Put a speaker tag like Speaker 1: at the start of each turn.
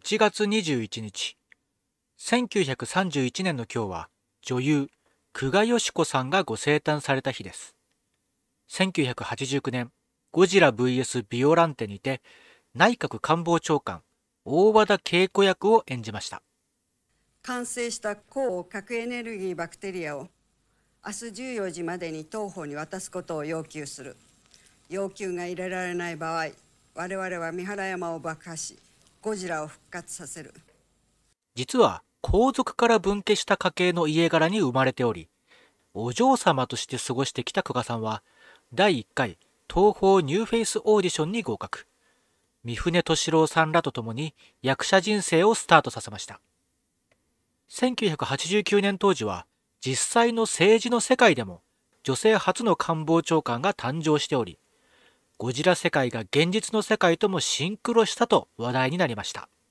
Speaker 1: 1月21日1931年の今日は女優久賀佳子さんがご生誕された日です1989年ゴジラ VS ビオランテにて内閣官房長官大和田恵子役を演じました
Speaker 2: 完成した抗核エネルギーバクテリアを明日14時までに当方に渡すことを要求する要求が入れられない場合我々は三原山を爆破しゴジラを復活させる
Speaker 1: 実は皇族から分家した家系の家柄に生まれておりお嬢様として過ごしてきた久我さんは第1回東方ニューフェイスオーディションに合格三船敏郎さんらと共に役者人生をスタートさせました1989年当時は実際の政治の世界でも女性初の官房長官が誕生しておりゴジラ世界が現実の世界ともシンクロしたと話題になりました